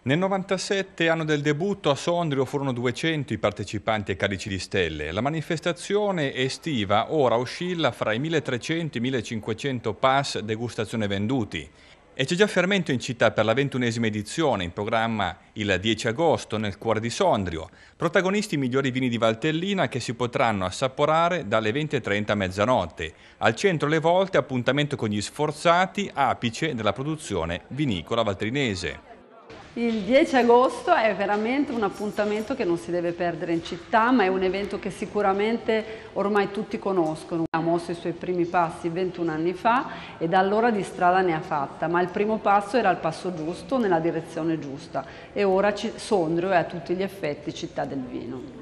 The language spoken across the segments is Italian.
Nel 97, anno del debutto, a Sondrio furono 200 i partecipanti e carici di stelle. La manifestazione estiva ora oscilla fra i 1300 e i 1500 pass degustazione venduti. E c'è già fermento in città per la ventunesima edizione, in programma il 10 agosto nel cuore di Sondrio. Protagonisti i migliori vini di Valtellina che si potranno assaporare dalle 20.30 a mezzanotte. Al centro le volte appuntamento con gli sforzati, apice della produzione vinicola valtrinese. Il 10 agosto è veramente un appuntamento che non si deve perdere in città, ma è un evento che sicuramente ormai tutti conoscono. Ha mosso i suoi primi passi 21 anni fa e da allora di strada ne ha fatta, ma il primo passo era il passo giusto nella direzione giusta e ora Sondrio è a tutti gli effetti città del vino.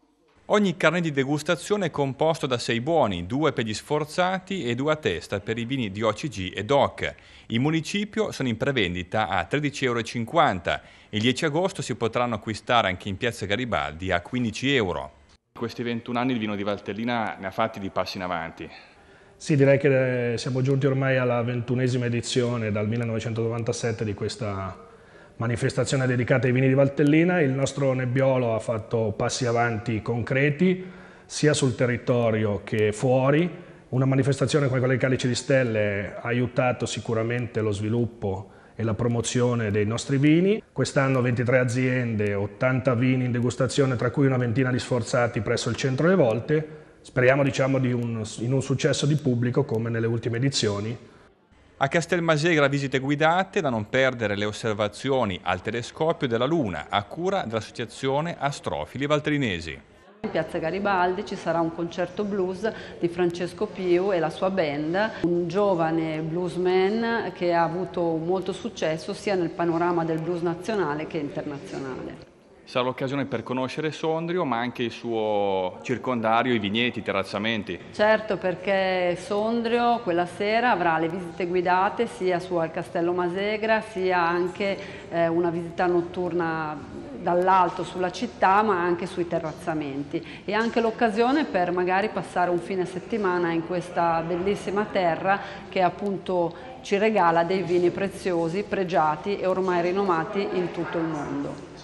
Ogni carnet di degustazione è composto da sei buoni, due per gli sforzati e due a testa per i vini di OCG e DOC. In municipio sono in prevendita a 13,50 euro. Il 10 agosto si potranno acquistare anche in piazza Garibaldi a 15 euro. In Questi 21 anni il vino di Valtellina ne ha fatti di passi in avanti. Sì, direi che eh, siamo giunti ormai alla ventunesima edizione dal 1997 di questa manifestazione dedicata ai vini di Valtellina, il nostro nebbiolo ha fatto passi avanti concreti sia sul territorio che fuori. Una manifestazione come quella di Calice di Stelle ha aiutato sicuramente lo sviluppo e la promozione dei nostri vini. Quest'anno 23 aziende, 80 vini in degustazione, tra cui una ventina di sforzati presso il centro Le Volte. Speriamo diciamo, di un, in un successo di pubblico come nelle ultime edizioni a Castelmasegra visite guidate da non perdere le osservazioni al telescopio della Luna a cura dell'associazione Astrofili Valtrinesi. In piazza Garibaldi ci sarà un concerto blues di Francesco Piu e la sua band, un giovane bluesman che ha avuto molto successo sia nel panorama del blues nazionale che internazionale sarà l'occasione per conoscere Sondrio, ma anche il suo circondario, i vigneti, i terrazzamenti. Certo, perché Sondrio quella sera avrà le visite guidate sia su al Castello Masegra, sia anche eh, una visita notturna dall'alto sulla città ma anche sui terrazzamenti e anche l'occasione per magari passare un fine settimana in questa bellissima terra che appunto ci regala dei vini preziosi, pregiati e ormai rinomati in tutto il mondo.